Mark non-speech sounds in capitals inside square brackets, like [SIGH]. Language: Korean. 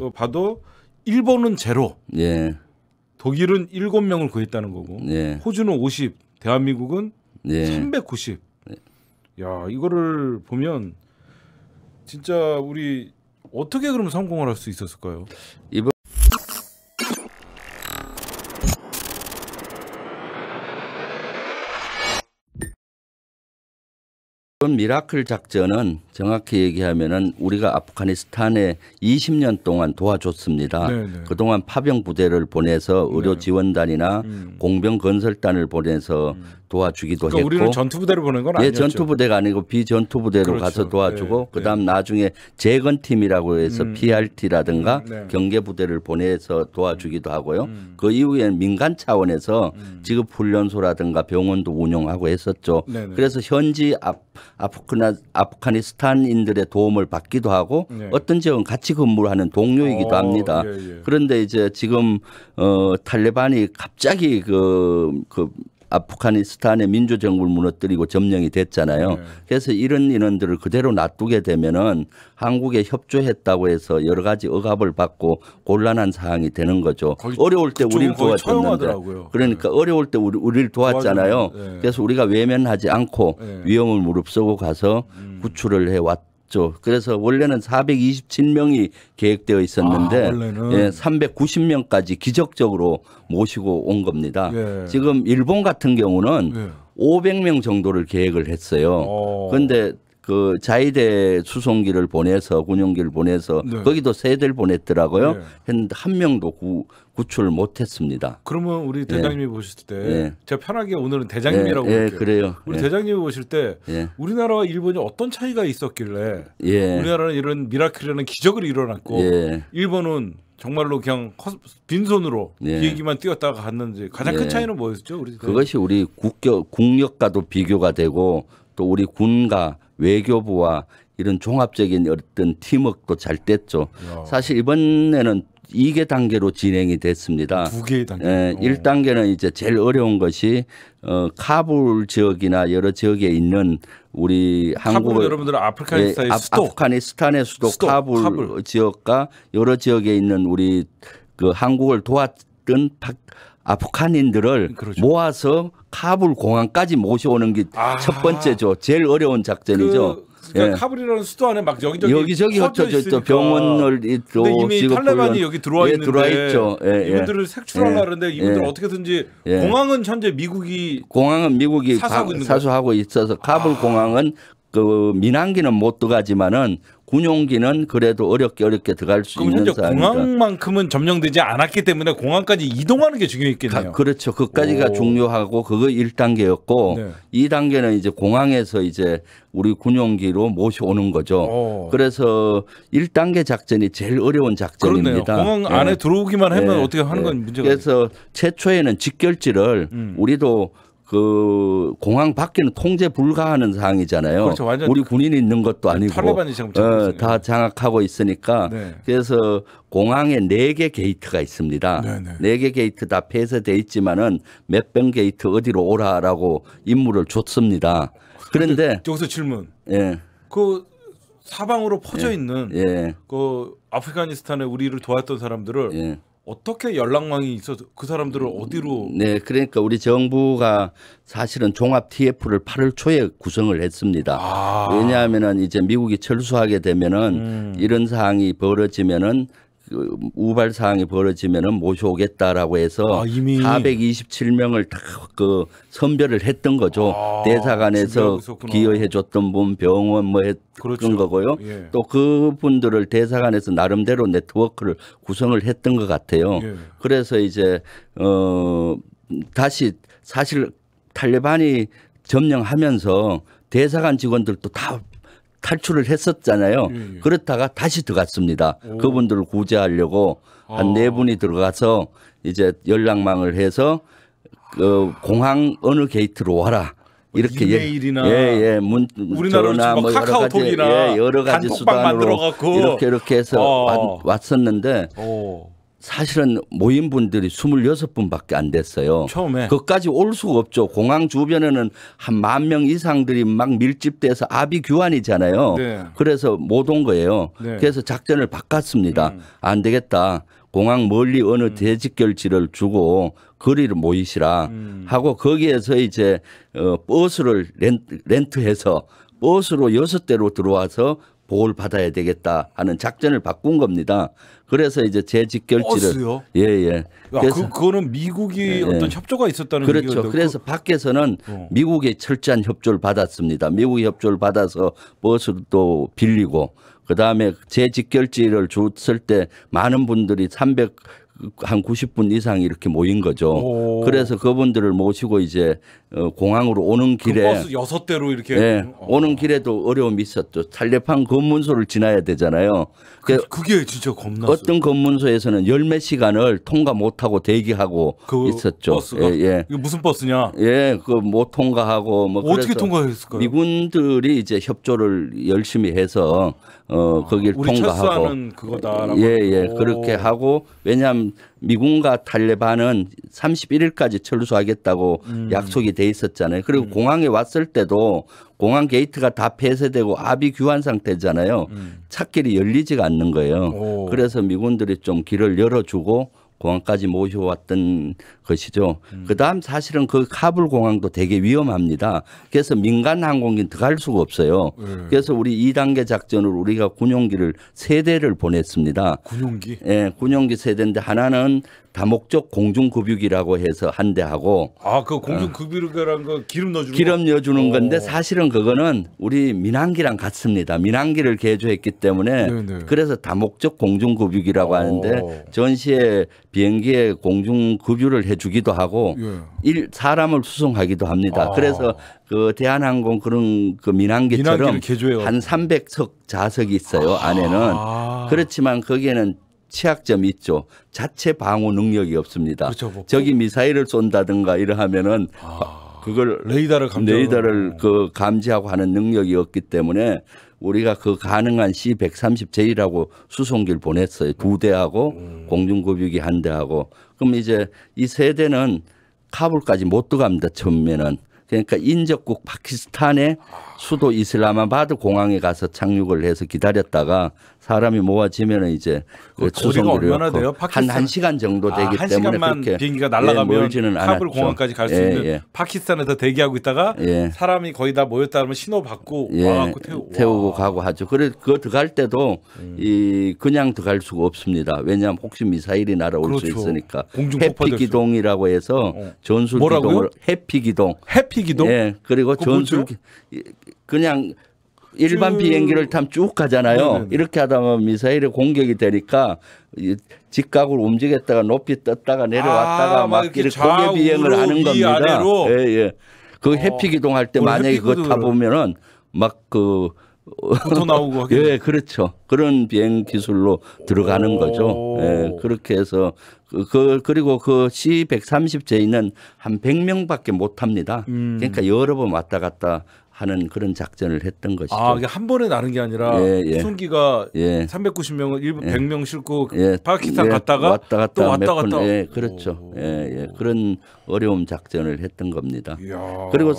음. 봐도 일본은 제로. 예. 독일은 7명을 구했다는 거고. 예. 호주는 50, 대한민국은 예. 390. 예. 야, 이거를 보면 진짜 우리 어떻게 그러면 성공을 할 수 있었을까요? 이번 이번 미라클 작전은 정확히 얘기하면은 우리가 아프가니스탄에 20년 동안 도와줬습니다. 네네. 네. 그동안 파병 부대를 보내서 네. 의료 지원단이나 음. 공병 건설단을 보내서 음. 도와주기도 그러니까 했고 우리는 전투 부대를 보낸 건 예, 아니었죠. 예, 전투 부대가 아니고 비전투 부대로 그렇죠. 가서 도와주고 네. 네. 그다음 네. 나중에 재건 팀이라고 해서 음. PRT라든가 음, 네. 경계 부대를 보내서 도와주기도 하고요. 음. 그 이후에는 민간 차원에서 지급 훈련소라든가 병원도 운영하고 했었죠. 네네. 그래서 현지 앞 아프크나, 아프가니스탄인들의 도움을 받기도 하고 네. 어떤 지역은 같이 근무를 하는 동료이기도 어, 합니다. 예, 예. 그런데 이제 지금 어 탈레반이 갑자기 그, 그 아프가니스탄의 민주 정부를 무너뜨리고 점령이 됐잖아요. 네. 그래서 이런 인원들을 그대로 놔두게 되면은 한국에 협조했다고 해서 여러 가지 억압을 받고 곤란한 상황이 되는 거죠. 어려울 때 우리를 도와줬는데 그러니까 네. 어려울 때 우리, 우리를 도왔잖아요. 네. 그래서 우리가 외면하지 않고 네. 위험을 무릅쓰고 가서 음. 구출을 해왔 줄었죠. 그래서 원래는 427명이 계획되어 있었는데 아, 예, 390명까지 기적적으로 모시고 온 겁니다. 예. 지금 일본 같은 경우는 예. 500명 정도를 계획을 했어요. 어. 그런데 그 자위대 수송기를 보내서 군용기를 보내서 네. 거기도 세대를 보냈더라고요. 네. 했는데 한 명도 구, 구출 못했습니다. 그러면 우리 예. 대장님이 네. 보실 때 예. 제가 편하게 오늘은 대장님이라고 예. 예 그래요. 우리 대장님이 보실 때 우리나라와 일본이 어떤 차이가 있었길래 우리나라는 이런 미라클이라는 기적을 일어났고 일본은 정말로 그냥 빈손으로 예. 비행기만 뛰었다가 갔는지 가장 큰 차이는 뭐였죠? 우리 그것이 우리 국격 국력과도 비교가 되고 또 우리 군과 외교부와 이런 종합적인 어떤 팀워크도 잘 됐죠. 야. 사실 이번에는 2개 단계로 진행이 됐습니다. 두개 단계. 예, 1단계는 어. 이제 제일 어려운 것이 어, 카불 지역이나 여러 지역에 있는 우리 한국 여러분들 아프가니스탄의 예, 수도 아프가니스탄의 수도, 수도 카불, 카불 지역과 여러 지역에 있는 우리 그 한국을 도왔던 파, 아프간인들을 그렇죠. 모아서 카불 공항까지 모셔오는 게첫 아. 번째죠. 제일 어려운 작전이죠. 그... 그러니까 예. 카불이라는 수도 안에 막 여기저기 여기저기 흩져 병원을 또 이미 탈레반이 여기 들어와 예, 있는데 들어와 있죠. 예, 예, 이분들을 색출하려는데 예. 이분들 예. 어떻게든지 공항은 현재 미국이 공항은 미국이 사수하고, 가, 사수하고 있어서 카불 아. 공항은 그 민항기는 못 들어가지만은 군용기는 그래도 어렵게 어렵게 들어갈 수 그럼 있는 현재 공항만큼은 점령되지 않았기 때문에 공항까지 이동하는 게 중요했겠네요. 가, 그렇죠. 그까지가 중요하고 그거 1단계였고 네. 2단계는 이제 공항에서 이제 우리 군용기로 모셔오는 거죠. 오. 그래서 1단계 작전이 제일 어려운 작전입니다. 그렇네요. 공항 안에 네. 들어오기만 하면 네. 어떻게 하는 예. 건 문제가 그래서 최초에는 직결지를 음. 우리도 그 공항 밖에는 통제 불가하는 상황이잖아요. 그렇죠. 완전 우리 군인이 있는 것도 그 아니고 탈레반이 지금 어, 다 장악하고 있으니까 네. 그래서 공항에 네 개 게이트가 있습니다. 네개 네. 네 게이트 다 폐쇄돼 있지만은 몇병 게이트 어디로 오라라고 임무를 줬습니다. 그 그런데 여기서 질문. 예. 그 사방으로 퍼져 예. 있는 예. 그 아프가니스탄에 우리를 도왔던 사람들을 예. 어떻게 연락망이 있어서 그 사람들을 어디로 네 그러니까 우리 정부가 사실은 종합 TF를 8월 초에 구성을 했습니다. 아. 왜냐하면은 이제 미국이 철수하게 되면은 음. 이런 사항이 벌어지면은 그 우발 사항이 벌어지면은 모셔오겠다라고 해서 아, 이미 427명을 다 그 선별을 했던 거죠. 아, 대사관에서 기여해 줬던 분, 병원 뭐 했던 그렇죠. 거고요. 예. 또 그분들을 대사관에서 나름대로 네트워크를 구성을 했던 것 같아요. 예. 그래서 이제 어 다시 사실 탈레반이 점령하면서 대사관 직원들도 다 탈출을 했었잖아요. 예, 예. 그렇다가 다시 들어갔습니다. 오. 그분들을 구제하려고 한네 아. 분이 들어가서 이제 연락망을 해서 그 공항 어느 게이트로 와라. 이렇게 뭐 이메일이나 예, 예, 문, 우리나라로 뭐 카카오톡이나 여러 가지, 예, 가지 수단으로 이렇게 이렇게 해서 어. 왔, 었는데 어. 사실은 모인 분들이 26분밖에 안 됐어요. 처음에. 그까지 올 수가 없죠. 공항 주변에는 한 만 명 이상들이 막 밀집돼서 아비 규환이잖아요. 네. 그래서 못 온 거예요. 네. 그래서 작전을 바꿨습니다. 음. 안 되겠다. 공항 멀리 어느 음. 대직결지를 주고 거리를 모이시라 음. 하고 거기에서 이제 어 버스를 렌트, 해서 버스로 여섯 대로 들어와서 보호를 받아야 되겠다 하는 작전을 바꾼 겁니다. 그래서 이제 재직결지를 예예. 예. 아, 그, 그래서 야, 그, 거는 미국이 예, 예, 어떤 협조가 있었다는 그렇죠. 얘기였는 그래서 밖에서는 어. 미국의 철저한 협조를 받았습니다. 미국의 협조를 받아서 버스도 빌리고 그 다음에 재직결지를 줬을 때 많은 분들이 300한 90분 이상 이렇게 모인 거죠. 오. 그래서 그분들을 모시고 이제 어, 공항으로 오는 그 길에 그 버스 여 대로 이렇게 네, 음, 어. 오는 길에도 어려움이 있었죠. 탈레판 검문소를 지나야 되잖아요. 그, 그게 진짜 겁나. 어떤 검문소에서는 열몇 시간을 통과 못 하고 대기하고 그 있었죠. 버스가 예, 예. 이거 무슨 버스냐? 예, 그 못 통과하고 뭐 어떻게 통과했을까요? 미군들이 이제 협조를 열심히 해서 어 아, 거길 통과하고 우리 철수하는 그거다. 예, 예, 오. 그렇게 하고 왜냐하면 미군과 탈레반은 31일까지 철수하겠다고 음. 약속이 돼 있었잖아요. 그리고 음. 공항에 왔을 때도 공항 게이트가 다 폐쇄되고 아비 규환 상태잖아요. 음. 차길이 열리지가 않는 거예요. 오. 그래서 미군들이 좀 길을 열어주고 공항까지 모셔왔던 것이죠. 음. 그다음 사실은 그 카불 공항도 되게 위험합니다. 그래서 민간 항공기는 들어갈 수가 없어요. 네. 그래서 우리 2단계 작전으로 우리가 군용기를 세 대를 보냈습니다. 군용기? 예, 군용기 세 대인데 하나는 다목적 공중급유기라고 해서 한 대하고 아그 공중급유기라는 거 기름 넣어주는 기름 넣어주는 거? 어. 건데 사실은 그거는 우리 민항기랑 같습니다. 민항기를 개조했기 때문에 네네. 네. 그래서 다목적 공중급유기라고 어. 하는데 전시에 비행기에 공중 급유를 해주기도 하고 예. 일 사람을 수송하기도 합니다. 아. 그래서 그 대한항공 그런 그 민항기처럼 한 300석 좌석이 있어요 아. 안에는 그렇지만 거기에는 취약점이 있죠. 자체 방어 능력이 없습니다. 그렇죠, 뭐. 저기 미사일을 쏜다든가 이러하면은 아. 그걸 레이더를 레이더를 그 감지하고 하는 능력이 없기 때문에 우리가 그 가능한 C130J라고 수송기를 보냈어요. 두 대하고 음. 공중급유기 한 대하고. 그럼 이제 이세 대는 카불까지 못 들어갑니다. 처음에는. 그러니까 인접국 파키스탄의 수도 이슬라마바드 공항에 가서 착륙을 해서 기다렸다가 사람이 모아지면 이제 그거리 그 얼마나 돼요? 한 한 시간 정도 되기 아, 때문에 그렇게 비행기가 예, 날아가면 예, 카불 공항까지 갈 수 있는 예, 파키스탄에서 대기하고 있다가 예. 사람이 거의 다 모였다 하면 신호 받고 예, 와 태우, 태우고 와. 가고 하죠. 그래 그거 들어갈 때도 음. 이 그냥 들어갈 수가 없습니다. 왜냐하면 혹시 미사일이 날아올 그렇죠. 수 있으니까 해피 기동이라고 해서 어. 전술 기동을 해피 기동 해피 기동 예 그리고 전술 기, 그냥 일반 그... 비행기를 타면 쭉 가잖아요. 네네네. 이렇게 하다 보면 미사일이 공격이 되니까 직각으로 움직였다가 높이 떴다가 내려왔다가 아, 막 이렇게 공개 비행을 하는 겁니다. 예, 예. 그 어, 해피 기동할 때 어, 만약에 그거 타 보면은 막그 또 나오고 [LAUGHS] 예, 그렇죠. 그런 비행 기술로 들어가는 거죠. 예, 그렇게 해서 그, 그 그리고 그 C130제는 한 100명밖에 못 합니다. 음. 그러니까 여러 번 왔다 갔다 하는 그런 작전을 했던 것이죠. 아, 이게 한 번에 나는 게 아니라 예, 예. 수송기가 예. 390명을 일부 예. 100명 싣고 그 예. 파키스탄 예. 갔다가 왔다 갔다 또 왔다 갔다. 예, 그렇죠. 예, 예. 그런 어려운 작전을 했던 겁니다. 이야. 그리고